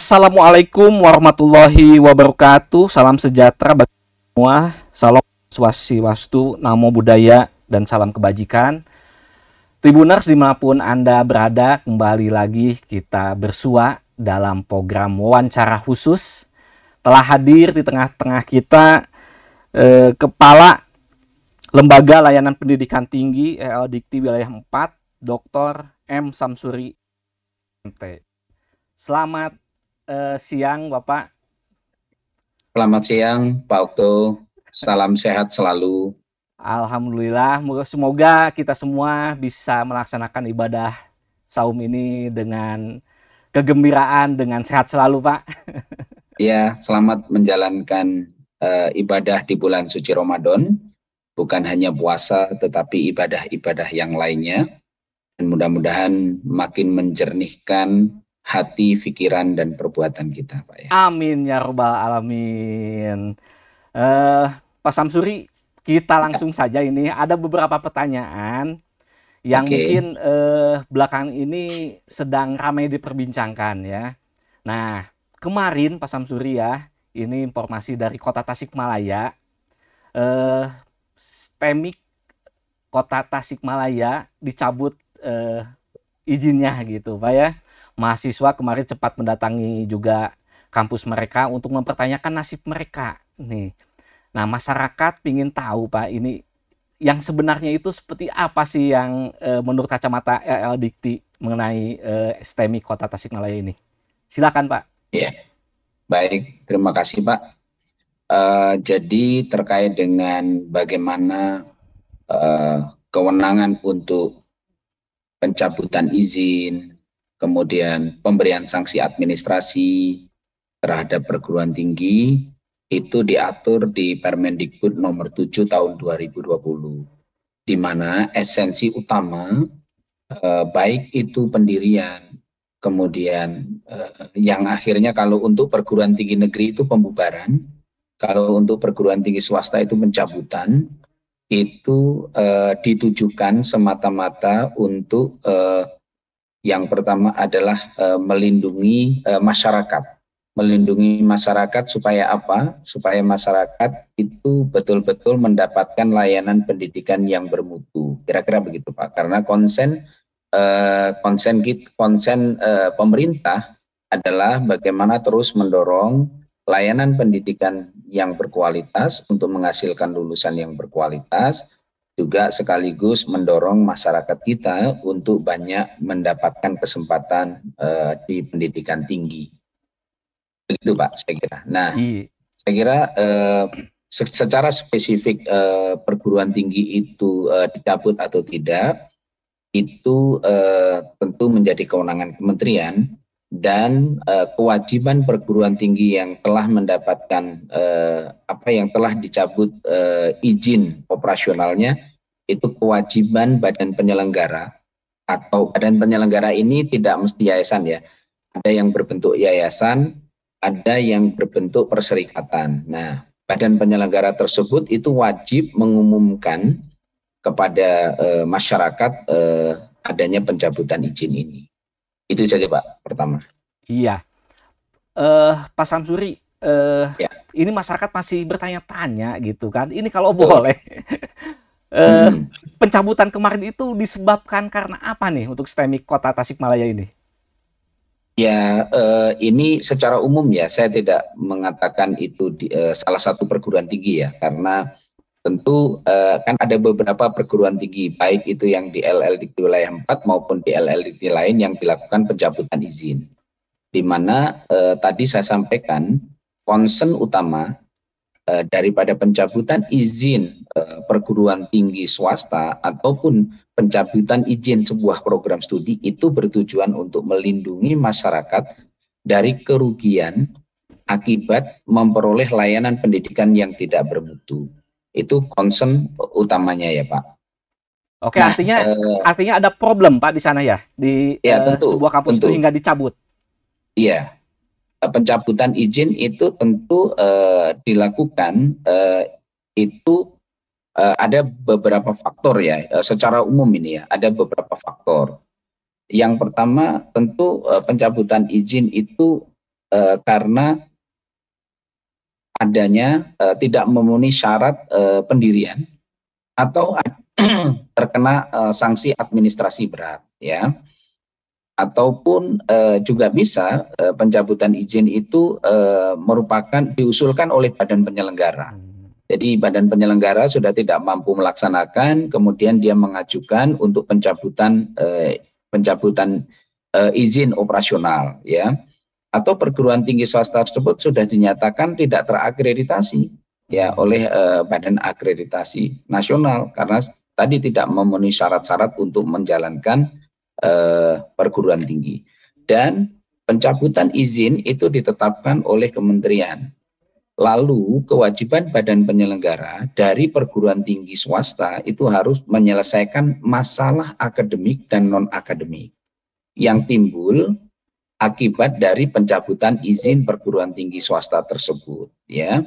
Assalamualaikum warahmatullahi wabarakatuh. Salam sejahtera bagi semua. Salam swastiwastu, namo budaya dan salam kebajikan. Tribuners dimanapun Anda berada, kembali lagi kita bersua dalam program wawancara khusus. Telah hadir di tengah-tengah kita eh, Kepala Lembaga Layanan Pendidikan Tinggi e Dikti Wilayah 4, Dr. M. Samsuri MT. Selamat Eh, siang Bapak. Selamat siang Pak Okto. Salam sehat selalu. Alhamdulillah, semoga kita semua bisa melaksanakan ibadah saum ini dengan kegembiraan, dengan sehat selalu, Pak. Ya, selamat menjalankan uh, ibadah di bulan suci Ramadan. Bukan hanya puasa, tetapi ibadah-ibadah yang lainnya. Dan mudah-mudahan makin menjernihkan hati, pikiran, dan perbuatan kita, Pak. Ya. Amin ya robbal alamin. Uh, Pak Samsuri, kita iya. langsung saja ini ada beberapa pertanyaan yang okay. mungkin uh, belakangan ini sedang ramai diperbincangkan ya. Nah, kemarin Pak Samsuri ya, ini informasi dari Kota Tasikmalaya. Uh, Stemik Kota Tasikmalaya dicabut uh, izinnya gitu, Pak ya mahasiswa kemarin cepat mendatangi juga kampus mereka untuk mempertanyakan nasib mereka nih. Nah, masyarakat ingin tahu Pak ini yang sebenarnya itu seperti apa sih yang e, menurut kacamata LL Dikti mengenai e, STEMI Kota Tasikmalaya ini? Silakan Pak. Iya, baik. Terima kasih Pak. e, jadi terkait dengan bagaimana e, kewenangan untuk pencabutan izin, kemudian pemberian sanksi administrasi terhadap perguruan tinggi itu diatur di Permendikbud nomor 7 tahun 2020 di mana esensi utama eh, baik itu pendirian kemudian eh, yang akhirnya kalau untuk perguruan tinggi negeri itu pembubaran kalau untuk perguruan tinggi swasta itu pencabutan itu eh, ditujukan semata-mata untuk yang pertama adalah e, melindungi e, masyarakat. Melindungi masyarakat supaya apa? Supaya masyarakat itu betul-betul mendapatkan layanan pendidikan yang bermutu. Kira-kira begitu Pak. Karena konsen e, konsen konsen e, pemerintah adalah bagaimana terus mendorong layanan pendidikan yang berkualitas untuk menghasilkan lulusan yang berkualitas juga sekaligus mendorong masyarakat kita untuk banyak mendapatkan kesempatan uh, di pendidikan tinggi. Begitu Pak, saya kira. Nah, iya. saya kira uh, secara spesifik uh, perguruan tinggi itu uh, dicabut atau tidak, itu uh, tentu menjadi kewenangan kementerian dan uh, kewajiban perguruan tinggi yang telah mendapatkan uh, apa yang telah dicabut uh, izin operasionalnya itu kewajiban badan penyelenggara atau badan penyelenggara ini tidak mesti yayasan ya. Ada yang berbentuk yayasan, ada yang berbentuk perserikatan. Nah, badan penyelenggara tersebut itu wajib mengumumkan kepada e, masyarakat e, adanya pencabutan izin ini. Itu saja Pak, pertama. Iya. Uh, Pak Samsuri, uh, ya. ini masyarakat masih bertanya-tanya gitu kan. Ini kalau boleh, eh, hmm. pencabutan kemarin itu disebabkan karena apa nih untuk STEMIK Kota Tasikmalaya ini? Ya, eh, ini secara umum ya, saya tidak mengatakan itu di, eh, salah satu perguruan tinggi ya, karena tentu eh, kan ada beberapa perguruan tinggi baik itu yang di LL di wilayah 4 maupun di LL di lain yang dilakukan pencabutan izin di mana eh, tadi saya sampaikan konsen utama eh, daripada pencabutan izin eh, perguruan tinggi swasta ataupun pencabutan izin sebuah program studi itu bertujuan untuk melindungi masyarakat dari kerugian akibat memperoleh layanan pendidikan yang tidak bermutu. Itu concern utamanya ya, Pak. Oke, nah, artinya uh, artinya ada problem Pak di sana ya di ya, eh, tentu, uh, sebuah kampus tentu. itu hingga dicabut. Iya, pencabutan izin itu tentu uh, dilakukan uh, itu uh, ada beberapa faktor ya uh, secara umum ini ya ada beberapa faktor. Yang pertama tentu uh, pencabutan izin itu uh, karena adanya uh, tidak memenuhi syarat uh, pendirian atau terkena uh, sanksi administrasi berat ya ataupun e, juga bisa e, pencabutan izin itu e, merupakan diusulkan oleh badan penyelenggara. Hmm. Jadi badan penyelenggara sudah tidak mampu melaksanakan, kemudian dia mengajukan untuk pencabutan e, pencabutan e, izin operasional, ya. Atau perguruan tinggi swasta tersebut sudah dinyatakan tidak terakreditasi, ya, oleh e, badan akreditasi nasional karena tadi tidak memenuhi syarat-syarat untuk menjalankan eh, perguruan tinggi. Dan pencabutan izin itu ditetapkan oleh kementerian. Lalu kewajiban badan penyelenggara dari perguruan tinggi swasta itu harus menyelesaikan masalah akademik dan non-akademik yang timbul akibat dari pencabutan izin perguruan tinggi swasta tersebut ya.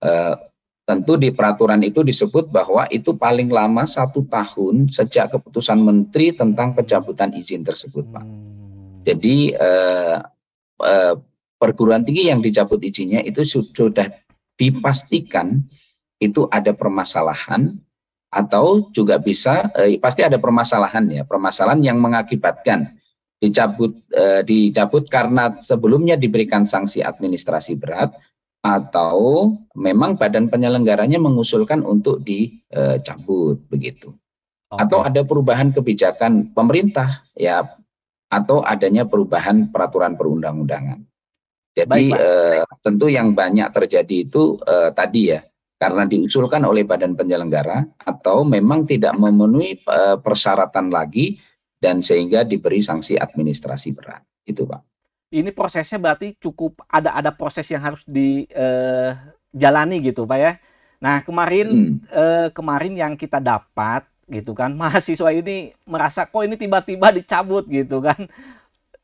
Eh, Tentu di peraturan itu disebut bahwa itu paling lama satu tahun sejak keputusan menteri tentang pencabutan izin tersebut, Pak. Hmm. Jadi eh, eh, perguruan tinggi yang dicabut izinnya itu sudah dipastikan itu ada permasalahan atau juga bisa eh, pasti ada permasalahan ya, permasalahan yang mengakibatkan dicabut eh, dicabut karena sebelumnya diberikan sanksi administrasi berat atau memang badan penyelenggaranya mengusulkan untuk dicabut begitu. Okay. Atau ada perubahan kebijakan pemerintah ya atau adanya perubahan peraturan perundang-undangan. Jadi baik, Eh, tentu yang banyak terjadi itu eh, tadi ya karena diusulkan oleh badan penyelenggara atau memang tidak memenuhi eh, persyaratan lagi dan sehingga diberi sanksi administrasi berat. Itu Pak ini prosesnya berarti cukup ada ada proses yang harus dijalani eh, uh, gitu pak ya nah kemarin hmm. uh, kemarin yang kita dapat gitu kan mahasiswa ini merasa kok ini tiba-tiba dicabut gitu kan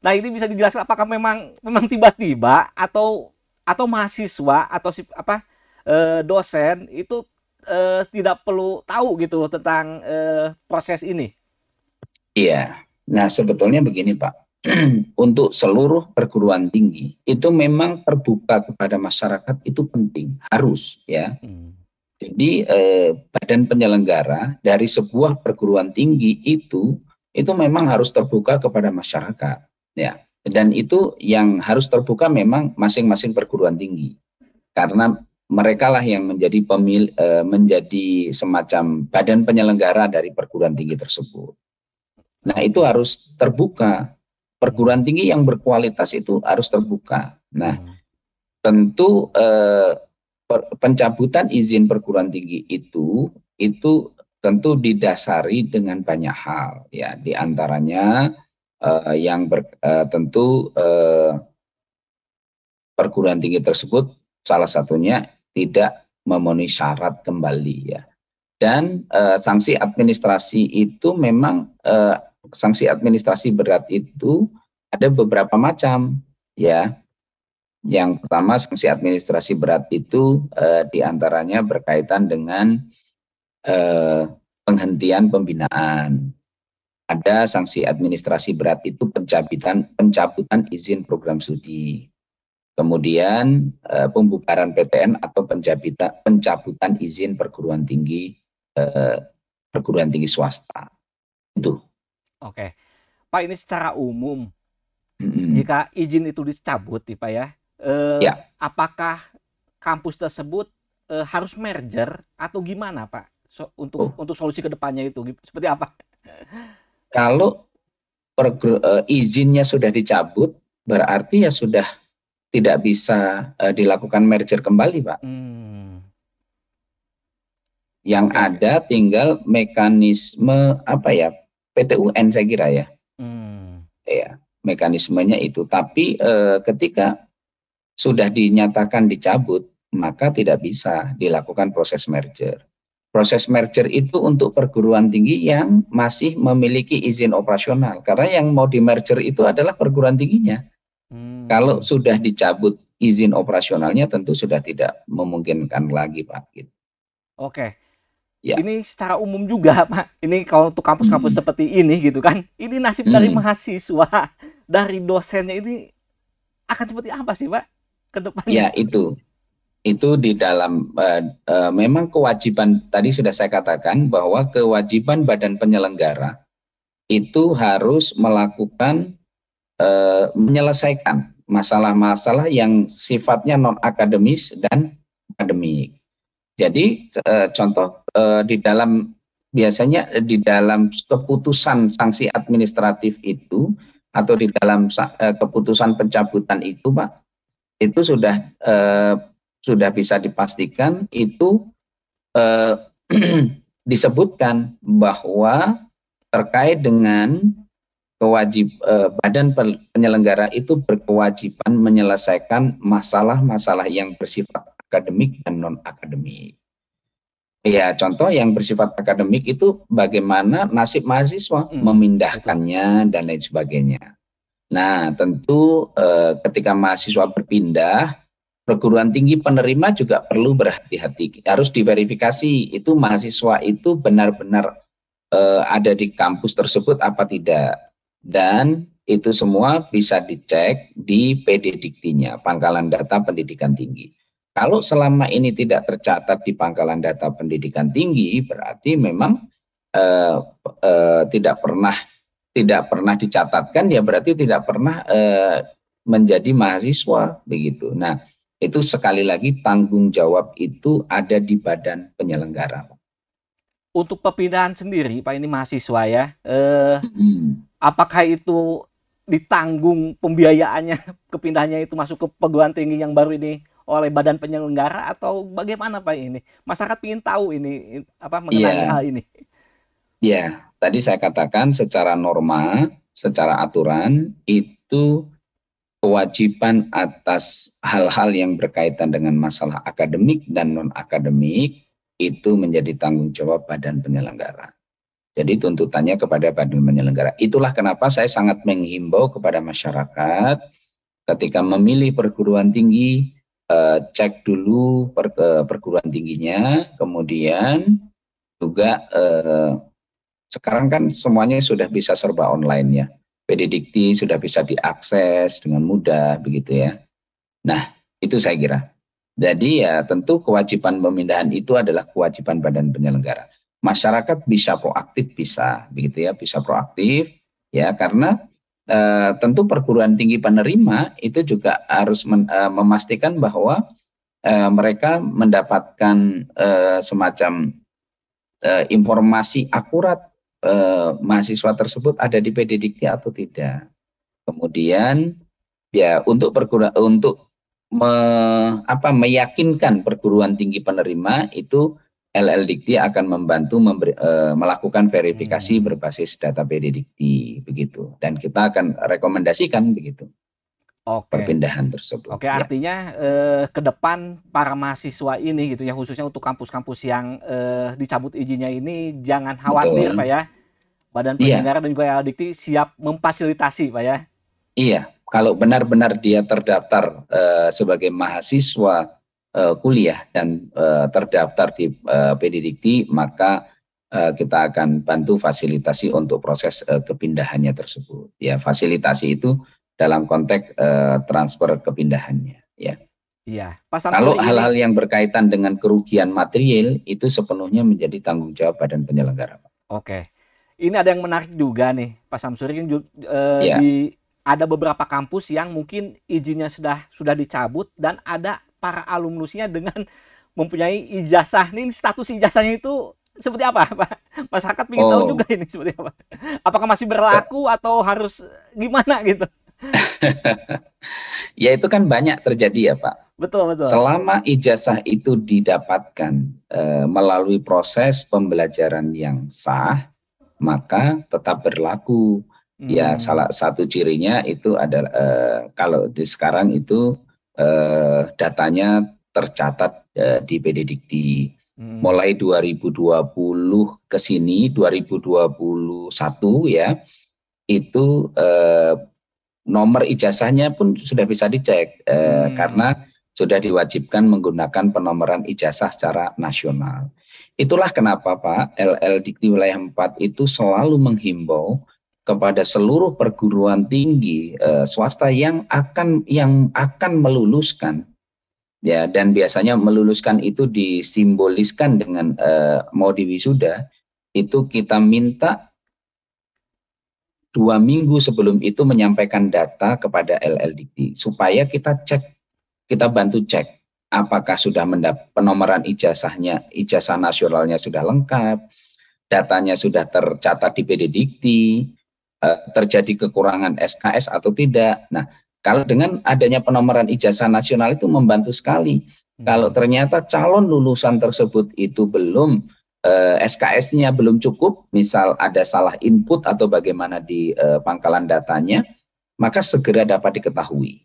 nah ini bisa dijelaskan apakah memang memang tiba-tiba atau atau mahasiswa atau si apa uh, dosen itu uh, tidak perlu tahu gitu tentang uh, proses ini iya nah sebetulnya begini pak untuk seluruh perguruan tinggi itu memang terbuka kepada masyarakat itu penting harus ya hmm. jadi eh, badan penyelenggara dari sebuah perguruan tinggi itu itu memang harus terbuka kepada masyarakat ya dan itu yang harus terbuka memang masing-masing perguruan tinggi karena mereka lah yang menjadi pemil eh, menjadi semacam badan penyelenggara dari perguruan tinggi tersebut nah itu harus terbuka perguruan tinggi yang berkualitas itu harus terbuka. Nah, hmm. tentu eh, pencabutan izin perguruan tinggi itu itu tentu didasari dengan banyak hal ya, di antaranya eh, yang ber, eh, tentu eh, perguruan tinggi tersebut salah satunya tidak memenuhi syarat kembali ya. Dan eh, sanksi administrasi itu memang eh, sanksi administrasi berat itu ada beberapa macam ya. Yang pertama sanksi administrasi berat itu eh, diantaranya berkaitan dengan eh, penghentian pembinaan. Ada sanksi administrasi berat itu pencabutan pencabutan izin program studi. Kemudian eh, pembubaran PTN atau pencabutan pencabutan izin perguruan tinggi eh, perguruan tinggi swasta. Itu Oke. Pak ini secara umum hmm. jika izin itu dicabut nih Pak ya. Eh, ya. apakah kampus tersebut eh, harus merger atau gimana Pak? So, untuk oh. untuk solusi kedepannya itu seperti apa? Kalau per, uh, eh, izinnya sudah dicabut berarti ya sudah tidak bisa uh, dilakukan merger kembali Pak. Hmm. Yang okay. ada tinggal mekanisme apa ya PTUN saya kira ya. Hmm. Ya, mekanismenya itu. Tapi eh, ketika sudah dinyatakan dicabut, maka tidak bisa dilakukan proses merger. Proses merger itu untuk perguruan tinggi yang masih memiliki izin operasional, karena yang mau di merger itu adalah perguruan tingginya. Hmm. Kalau sudah dicabut izin operasionalnya, tentu sudah tidak memungkinkan lagi, Pak. Gitu. Oke, Ya. Ini secara umum juga, Pak. Ini kalau untuk kampus-kampus hmm. seperti ini gitu kan. Ini nasib hmm. dari mahasiswa, dari dosennya ini akan seperti apa sih, Pak? Ke depannya. Ya, itu. Itu di dalam uh, uh, memang kewajiban tadi sudah saya katakan bahwa kewajiban badan penyelenggara itu harus melakukan uh, menyelesaikan masalah-masalah yang sifatnya non akademis dan akademik. Jadi eh, contoh eh, di dalam biasanya di dalam keputusan sanksi administratif itu atau di dalam eh, keputusan pencabutan itu, Pak, itu sudah sudah bisa dipastikan itu disebutkan bahwa terkait dengan kewajib badan penyelenggara itu berkewajiban menyelesaikan masalah-masalah yang bersifat akademik dan non akademik. Ya, contoh yang bersifat akademik itu bagaimana nasib mahasiswa hmm. memindahkannya dan lain sebagainya. Nah, tentu eh, ketika mahasiswa berpindah, perguruan tinggi penerima juga perlu berhati-hati. Harus diverifikasi itu mahasiswa itu benar-benar eh, ada di kampus tersebut apa tidak. Dan itu semua bisa dicek di PD Diktinya, Pangkalan Data Pendidikan Tinggi. Kalau selama ini tidak tercatat di pangkalan data pendidikan tinggi, berarti memang uh, uh, tidak pernah tidak pernah dicatatkan, ya berarti tidak pernah uh, menjadi mahasiswa begitu. Nah, itu sekali lagi tanggung jawab itu ada di badan penyelenggara. Untuk pemindahan sendiri, Pak ini mahasiswa ya, Uh, hmm. apakah itu ditanggung pembiayaannya kepindahannya itu masuk ke perguruan tinggi yang baru ini oleh badan penyelenggara atau bagaimana Pak ini? Masyarakat ingin tahu ini apa mengenai yeah. hal ini. Iya, tadi saya katakan secara norma, secara aturan itu kewajiban atas hal-hal yang berkaitan dengan masalah akademik dan non akademik itu menjadi tanggung jawab badan penyelenggara. Jadi tuntutannya kepada badan penyelenggara. Itulah kenapa saya sangat menghimbau kepada masyarakat ketika memilih perguruan tinggi uh, cek dulu per, uh, perguruan tingginya, kemudian juga uh, sekarang kan semuanya sudah bisa serba online ya. PD sudah bisa diakses dengan mudah begitu ya. Nah, itu saya kira. Jadi ya tentu kewajiban pemindahan itu adalah kewajiban badan penyelenggara. Masyarakat bisa proaktif bisa begitu ya, bisa proaktif ya karena Eh, tentu perguruan tinggi penerima itu juga harus men, eh, memastikan bahwa eh, mereka mendapatkan eh, semacam eh, informasi akurat eh, mahasiswa tersebut ada di PDDK atau tidak. Kemudian ya untuk perguruan untuk me, apa meyakinkan perguruan tinggi penerima itu LL Dikti akan membantu memberi, e, melakukan verifikasi hmm. berbasis data PD Dikti begitu dan kita akan rekomendasikan begitu. Oke. Perpindahan tersebut. Oke, ya. artinya e, ke depan para mahasiswa ini gitu ya khususnya untuk kampus-kampus yang e, dicabut izinnya ini jangan khawatir Betul. Pak ya. Badan iya. Penyelenggara iya. dan juga LL Dikti siap memfasilitasi Pak ya. Iya, kalau benar-benar dia terdaftar sebagai mahasiswa Eh, kuliah dan uh, terdaftar di uh, eh, Pendidik maka uh, kita akan bantu fasilitasi untuk proses uh, kepindahannya tersebut. Ya, fasilitasi itu dalam konteks uh, transfer kepindahannya, ya. Iya. Kalau hal-hal yang berkaitan dengan kerugian material itu sepenuhnya menjadi tanggung jawab badan penyelenggara. Oke. Ini ada yang menarik juga nih, Pak Samsuri yang eh, ya. ada beberapa kampus yang mungkin izinnya sudah sudah dicabut dan ada para alumnusnya dengan mempunyai ijazah nih status ijazahnya itu seperti apa Pak? Masyarakat ingin oh. tahu juga ini seperti apa. Apakah masih berlaku atau harus gimana gitu? ya itu kan banyak terjadi ya Pak. Betul betul. Selama ijazah itu didapatkan e, melalui proses pembelajaran yang sah, maka tetap berlaku. Ya, hmm. Ya salah satu cirinya itu adalah e, kalau di sekarang itu eh, datanya tercatat eh, di PD Dikti. Hmm. Mulai 2020 ke sini 2021 ya itu eh, nomor ijazahnya pun sudah bisa dicek eh, hmm. karena sudah diwajibkan menggunakan penomoran ijazah secara nasional. Itulah kenapa Pak LL Dikti Wilayah 4 itu selalu menghimbau kepada seluruh perguruan tinggi e, swasta yang akan yang akan meluluskan ya dan biasanya meluluskan itu disimboliskan dengan e, eh, modi wisuda itu kita minta dua minggu sebelum itu menyampaikan data kepada LLDT supaya kita cek kita bantu cek apakah sudah mendapat penomoran ijazahnya ijazah nasionalnya sudah lengkap datanya sudah tercatat di PD Dikti Eh, terjadi kekurangan SKS atau tidak. Nah, kalau dengan adanya penomoran ijazah nasional itu membantu sekali. Hmm. Kalau ternyata calon lulusan tersebut itu belum eh, SKS-nya belum cukup, misal ada salah input atau bagaimana di eh, pangkalan datanya, maka segera dapat diketahui.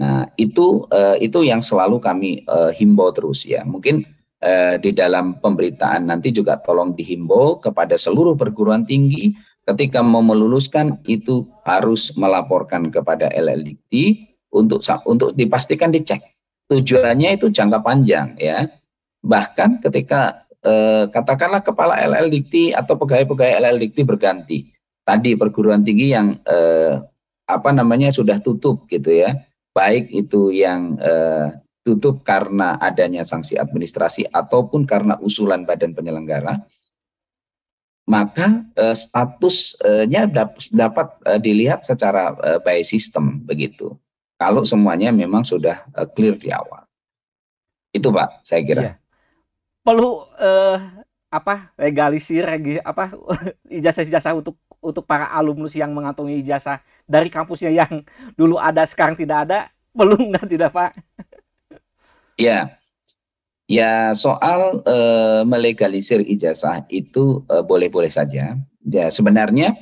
Nah, itu eh, itu yang selalu kami eh, himbau terus ya. Mungkin eh, di dalam pemberitaan nanti juga tolong dihimbau kepada seluruh perguruan tinggi ketika mau meluluskan itu harus melaporkan kepada LLDT untuk untuk dipastikan dicek. Tujuannya itu jangka panjang ya. Bahkan ketika eh, katakanlah kepala LLDT atau pegawai-pegawai LLDT berganti. Tadi perguruan tinggi yang eh, apa namanya sudah tutup gitu ya. Baik itu yang eh, tutup karena adanya sanksi administrasi ataupun karena usulan badan penyelenggara maka uh, statusnya dapat, dapat uh, eh, dilihat secara uh, by system begitu. Kalau semuanya memang sudah uh, clear di awal. Itu Pak, saya kira. Ya. Perlu uh, apa legalisir apa ijazah-ijazah untuk untuk para alumnus yang mengantongi ijazah dari kampusnya yang dulu ada sekarang tidak ada perlu nggak tidak Pak? Ya, Ya soal uh, melegalisir ijazah itu boleh boleh-boleh saja. Ya sebenarnya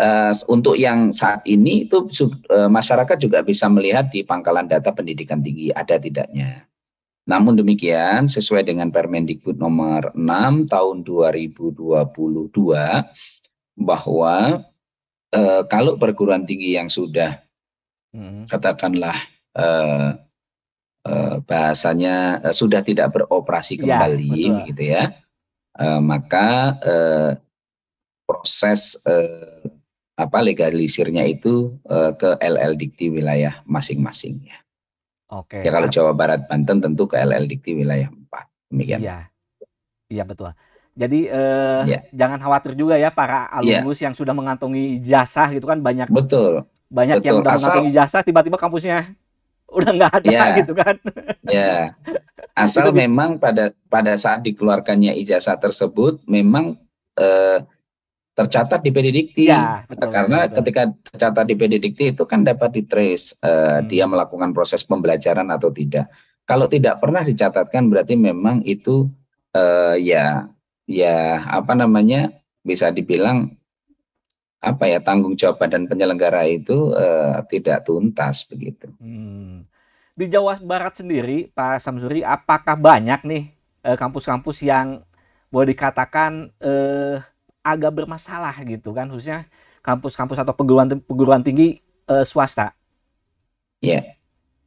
uh, untuk yang saat ini itu uh, masyarakat juga bisa melihat di pangkalan data pendidikan tinggi ada tidaknya. Namun demikian, sesuai dengan Permendikbud nomor 6 tahun 2022 bahwa e, kalau perguruan tinggi yang sudah hmm. katakanlah Eh, bahasanya uh, sudah tidak beroperasi iya, kembali, ya, gitu ya, uh, maka uh, proses uh, apa legalisirnya itu uh, ke LL Dikti wilayah masing-masing ya. Oke. Ya kalau Jawa Barat Banten tentu ke LL Dikti wilayah 4. Demikian. Iya. Iya betul. Jadi eh, ya. jangan khawatir juga ya para iya. alumnus ya. yang sudah mengantongi jasa gitu kan banyak. Betul. Banyak betul. yang sudah mengantongi jasa tiba-tiba kampusnya udah nggak ada yeah. gitu kan. Ya. Asal memang pada pada saat dikeluarkannya ijazah tersebut memang eh, tercatat di pendidikti Ya, Karena betul. ketika tercatat di pendidikti itu kan dapat di trace eh, hmm. dia melakukan proses pembelajaran atau tidak. Kalau tidak pernah dicatatkan berarti memang itu uh, ya ya apa namanya bisa dibilang apa ya tanggung jawab badan penyelenggara itu uh, tidak tuntas begitu. Hmm. Di Jawa Barat sendiri, Pak Samsuri, apakah banyak nih eh, kampus-kampus uh, yang boleh dikatakan uh, agak bermasalah gitu kan, khususnya kampus-kampus atau perguruan perguruan tinggi uh, swasta? Ya. Yeah.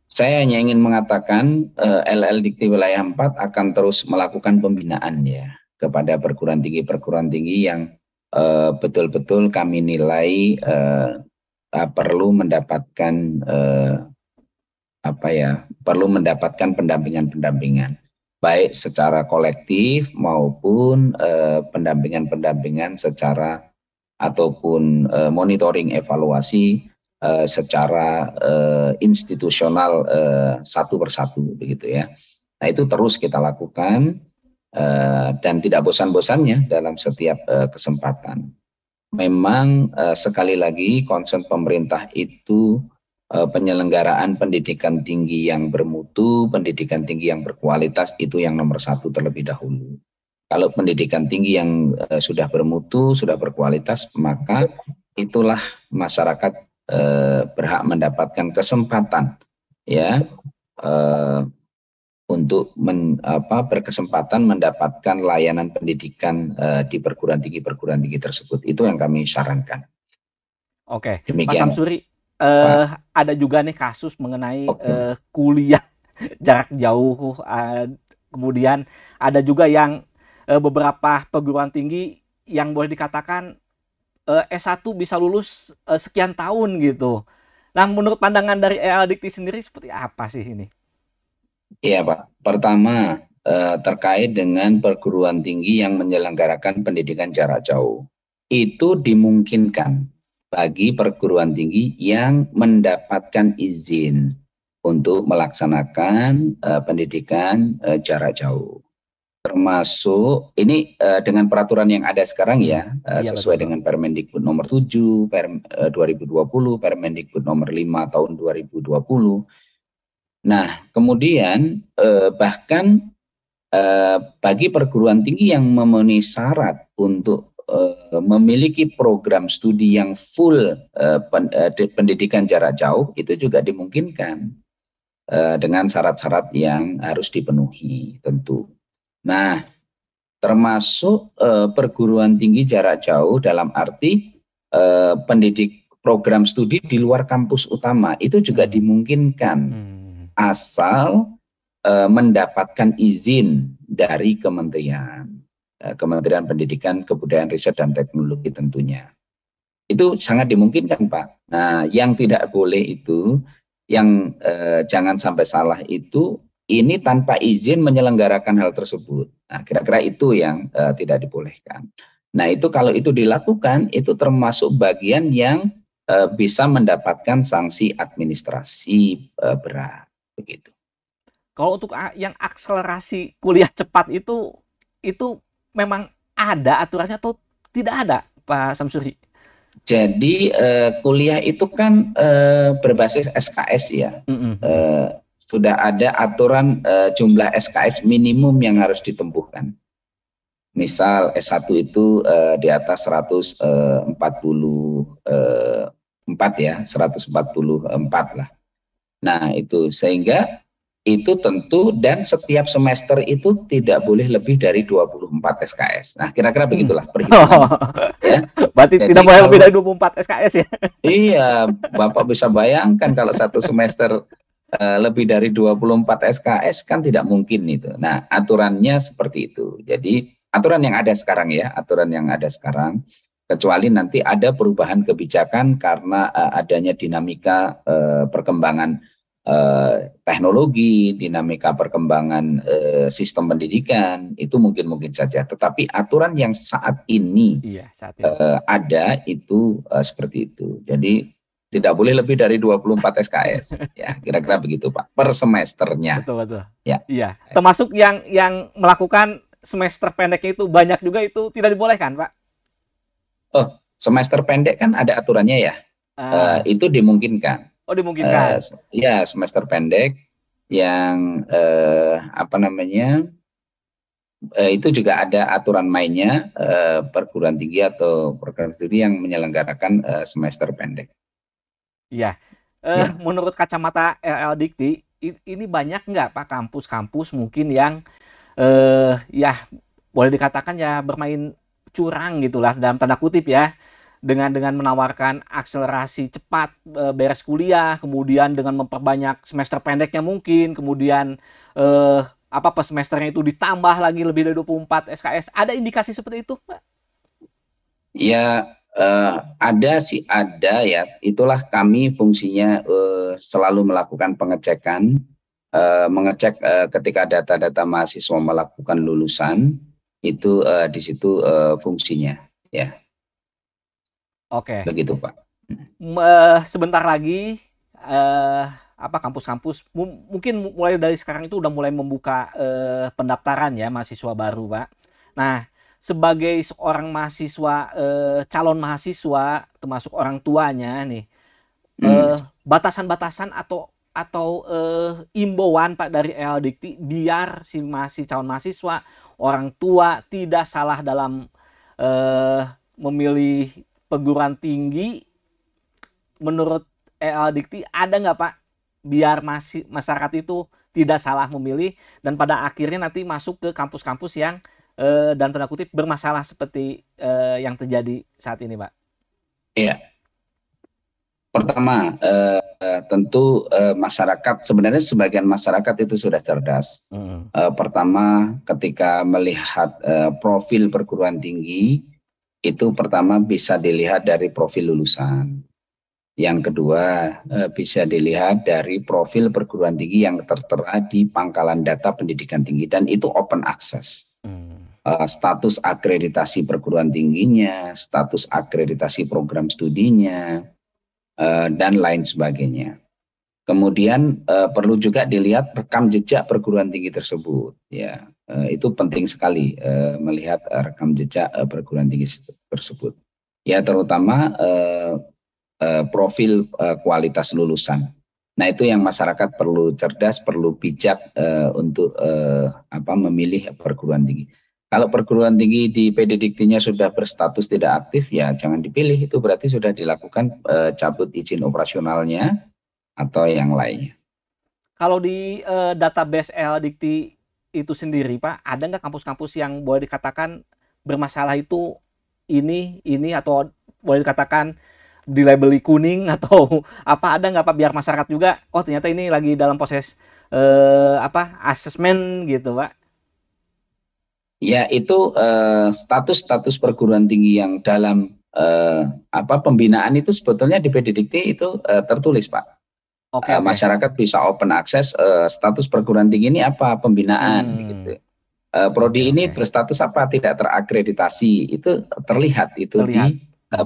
Saya hanya ingin mengatakan eh, LL Dikti Wilayah 4 akan terus melakukan pembinaan ya kepada perguruan tinggi-perguruan tinggi yang Eh, betul-betul kami nilai eh, eh, perlu mendapatkan apa ya perlu mendapatkan pendampingan-pendampingan baik secara kolektif maupun pendampingan-pendampingan uh, secara ataupun uh, monitoring evaluasi uh, secara institusional satu persatu begitu ya. Nah itu terus kita lakukan Eh, dan tidak bosan-bosannya dalam setiap eh, kesempatan. Memang eh, sekali lagi concern pemerintah itu penyelenggaraan pendidikan tinggi yang bermutu, pendidikan tinggi yang berkualitas itu yang nomor satu terlebih dahulu. Kalau pendidikan tinggi yang sudah bermutu, sudah berkualitas, maka itulah masyarakat berhak mendapatkan kesempatan ya Uh, untuk men, apa, berkesempatan mendapatkan layanan pendidikan uh, di perguruan tinggi perguruan tinggi tersebut itu yang kami sarankan. Oke, Demikian. Eh, Pak Samsuri, uh, ada juga nih kasus mengenai okay. uh, eh, kuliah jarak jauh, uh, kemudian ada juga yang uh, beberapa perguruan tinggi yang boleh dikatakan uh, S1 bisa lulus uh, sekian tahun gitu. Nah, menurut pandangan dari EL Dikti sendiri seperti apa sih ini? Iya Pak. Pertama eh, terkait dengan perguruan tinggi yang menyelenggarakan pendidikan jarak jauh. Itu dimungkinkan bagi perguruan tinggi yang mendapatkan izin untuk melaksanakan eh, pendidikan eh, jarak jauh. Termasuk ini dengan peraturan yang ada sekarang ya, iya, sesuai dengan Permendikbud nomor 7 per, 2020, Permendikbud nomor 5 tahun 2020 Nah, kemudian eh, bahkan eh, bagi perguruan tinggi yang memenuhi syarat untuk eh, memiliki program studi yang full eh, pen, eh, pendidikan jarak jauh itu juga dimungkinkan eh, dengan syarat-syarat yang harus dipenuhi tentu. Nah, termasuk eh, perguruan tinggi jarak jauh dalam arti eh, pendidik program studi di luar kampus utama itu juga hmm. dimungkinkan. Hmm asal eh, mendapatkan izin dari kementerian eh, Kementerian Pendidikan, Kebudayaan, Riset dan Teknologi tentunya. Itu sangat dimungkinkan, Pak. Nah, yang tidak boleh itu yang eh, jangan sampai salah itu ini tanpa izin menyelenggarakan hal tersebut. Nah, kira-kira itu yang tidak dibolehkan. Nah, itu kalau itu dilakukan itu termasuk bagian yang bisa mendapatkan sanksi administrasi berat begitu. Kalau untuk yang akselerasi kuliah cepat itu itu memang ada aturannya atau tidak ada, Pak Samsuri? Jadi uh, kuliah itu kan uh, berbasis SKS ya. Mm -hmm. uh, sudah ada aturan uh, jumlah SKS minimum yang harus ditempuhkan. Misal S1 itu uh, di atas 144 uh, ya, 144 lah. Nah, itu sehingga itu tentu dan setiap semester itu tidak boleh lebih dari 24 SKS. Nah, kira-kira hmm. begitulah perhitungan. Oh. Ya. Berarti Jadi tidak boleh lebih dari 24 SKS ya. Iya, Bapak bisa bayangkan kalau satu semester uh, lebih dari 24 SKS kan tidak mungkin itu. Nah, aturannya seperti itu. Jadi, aturan yang ada sekarang ya, aturan yang ada sekarang kecuali nanti ada perubahan kebijakan karena uh, adanya dinamika uh, perkembangan Eh, teknologi, dinamika perkembangan eh, sistem pendidikan itu mungkin-mungkin saja. Tetapi aturan yang saat ini, iya, saat ini. Eh, ada itu seperti itu. Jadi tidak boleh lebih dari 24 SKS ya kira-kira begitu Pak per semesternya betul betul ya iya termasuk yang yang melakukan semester pendek itu banyak juga itu tidak dibolehkan Pak oh semester pendek kan ada aturannya ya uh, itu dimungkinkan Oh dimungkinkan. Uh, ya semester pendek yang uh, apa namanya uh, itu juga ada aturan mainnya uh, perguruan tinggi atau perguruan tinggi yang menyelenggarakan uh, semester pendek. Iya. Uh, ya. Menurut kacamata LL Dikti ini banyak nggak pak kampus-kampus mungkin yang uh, ya boleh dikatakan ya bermain curang gitulah dalam tanda kutip ya dengan dengan menawarkan akselerasi cepat e, beres kuliah, kemudian dengan memperbanyak semester pendeknya mungkin, kemudian e, apa per semesternya itu ditambah lagi lebih dari 24 SKS. Ada indikasi seperti itu, Pak? Ya, e, ada sih ada ya. Itulah kami fungsinya e, selalu melakukan pengecekan, e, mengecek e, ketika data-data mahasiswa melakukan lulusan itu e, di situ e, fungsinya, ya. Oke. Okay. Begitu Pak. Uh, sebentar lagi uh, apa kampus-kampus mungkin mulai dari sekarang itu udah mulai membuka uh, pendaftaran ya mahasiswa baru Pak. Nah sebagai seorang mahasiswa uh, calon mahasiswa termasuk orang tuanya nih hmm. batasan-batasan atau atau uh, imbauan Pak dari El biar si masih calon mahasiswa orang tua tidak salah dalam uh, memilih perguruan tinggi menurut EL Dikti ada nggak Pak biar masih masyarakat itu tidak salah memilih dan pada akhirnya nanti masuk ke kampus-kampus yang eh, dan tanda kutip bermasalah seperti eh, yang terjadi saat ini Pak. Iya. Pertama, eh, tentu eh, masyarakat sebenarnya sebagian masyarakat itu sudah cerdas. Hmm. Eh, pertama, ketika melihat eh, profil perguruan tinggi, itu pertama bisa dilihat dari profil lulusan. Yang kedua eh, bisa dilihat dari profil perguruan tinggi yang tertera di pangkalan data pendidikan tinggi dan itu open access. Hmm. Eh, status akreditasi perguruan tingginya, status akreditasi program studinya, eh, dan lain sebagainya. Kemudian perlu juga dilihat rekam jejak perguruan tinggi tersebut. Ya, Eh, itu penting sekali eh, melihat eh, rekam jejak perguruan tinggi tersebut. Ya terutama profil kualitas lulusan. Nah itu yang masyarakat perlu cerdas, perlu bijak untuk apa memilih perguruan tinggi. Kalau perguruan tinggi di Dikti-nya sudah berstatus tidak aktif, ya jangan dipilih. Itu berarti sudah dilakukan uh, cabut izin operasionalnya atau yang lainnya. Kalau di uh, database L Dikti itu sendiri Pak, ada nggak kampus-kampus yang boleh dikatakan bermasalah itu ini, ini atau boleh dikatakan di label kuning atau apa ada nggak Pak biar masyarakat juga oh ternyata ini lagi dalam proses eh, apa asesmen gitu Pak. Ya itu eh, status-status perguruan tinggi yang dalam eh, apa pembinaan itu sebetulnya di PDDT itu eh, tertulis Pak okay, uh, eh, masyarakat bisa open access uh, status perguruan tinggi ini apa pembinaan hmm. gitu. Uh, prodi okay. ini berstatus apa tidak terakreditasi itu terlihat itu terlihat.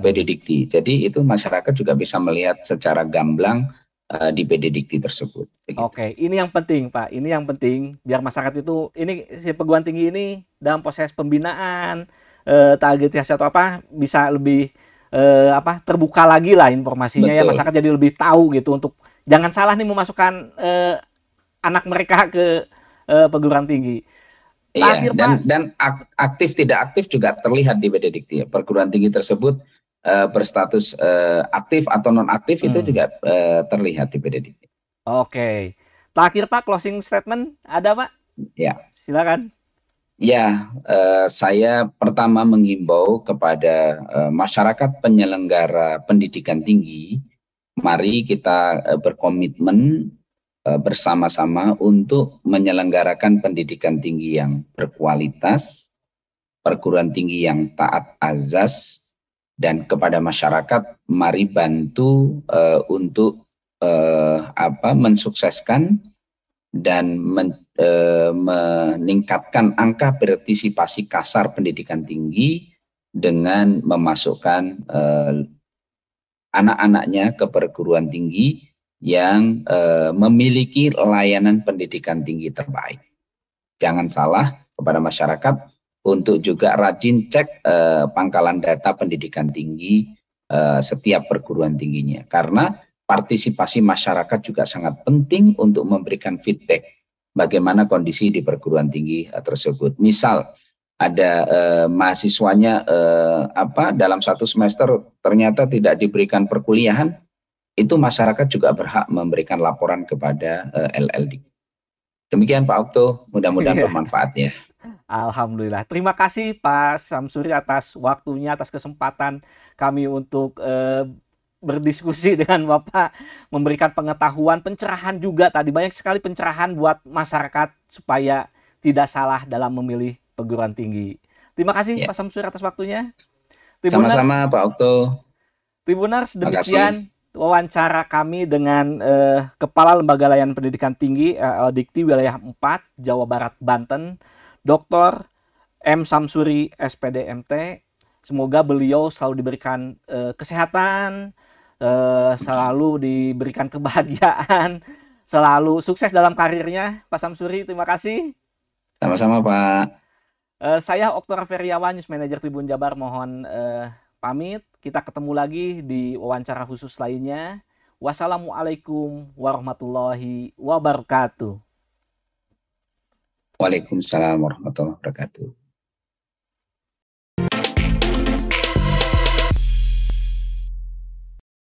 di uh, Jadi itu masyarakat juga bisa melihat secara gamblang di PD tersebut. Oke, okay. ini yang penting Pak. Ini yang penting biar masyarakat itu ini si perguruan tinggi ini dalam proses pembinaan eh, targetnya atau apa bisa lebih eh, apa terbuka lagi lah informasinya ya. Betul. ya masyarakat jadi lebih tahu gitu untuk jangan salah nih memasukkan uh, anak mereka ke uh, perguruan tinggi. Terakhir, iya, dan, Pak. dan aktif tidak aktif juga terlihat di Benedikti. Ya. Perguruan tinggi tersebut uh, berstatus uh, aktif atau non aktif hmm. itu juga uh, terlihat di Benedikti. Oke. Terakhir Pak, closing statement ada Pak? Ya. Silakan. Ya, uh, saya pertama mengimbau kepada uh, masyarakat penyelenggara pendidikan tinggi mari kita eh, berkomitmen eh, bersama-sama untuk menyelenggarakan pendidikan tinggi yang berkualitas, perguruan tinggi yang taat azas, dan kepada masyarakat mari bantu uh, untuk uh, apa mensukseskan dan men, uh, meningkatkan angka partisipasi kasar pendidikan tinggi dengan memasukkan uh, anak-anaknya ke perguruan tinggi yang e, memiliki layanan pendidikan tinggi terbaik. Jangan salah kepada masyarakat untuk juga rajin cek e, pangkalan data pendidikan tinggi e, setiap perguruan tingginya karena partisipasi masyarakat juga sangat penting untuk memberikan feedback bagaimana kondisi di perguruan tinggi tersebut. Misal ada eh, mahasiswanya eh, apa dalam satu semester ternyata tidak diberikan perkuliahan itu masyarakat juga berhak memberikan laporan kepada eh, LLD. Demikian Pak Okto, mudah-mudahan iya. bermanfaat ya. Alhamdulillah. Terima kasih Pak Samsuri atas waktunya, atas kesempatan kami untuk eh, berdiskusi dengan Bapak, memberikan pengetahuan, pencerahan juga tadi banyak sekali pencerahan buat masyarakat supaya tidak salah dalam memilih perguruan tinggi. Terima kasih yeah. Pak Samsuri atas waktunya. Terima Sama-sama Pak Okto. Tribuners demikian wawancara kami dengan uh, Kepala Lembaga Layanan Pendidikan Tinggi uh, Dikti Wilayah 4 Jawa Barat Banten, Dr. M Samsuri SPD MT. Semoga beliau selalu diberikan uh, kesehatan, uh, selalu diberikan kebahagiaan, selalu sukses dalam karirnya. Pak Samsuri, terima kasih. Sama-sama Pak. Uh, saya Oktor News Manager Tribun Jabar mohon uh, pamit. Kita ketemu lagi di wawancara khusus lainnya. Wassalamualaikum warahmatullahi wabarakatuh. Waalaikumsalam warahmatullahi wabarakatuh.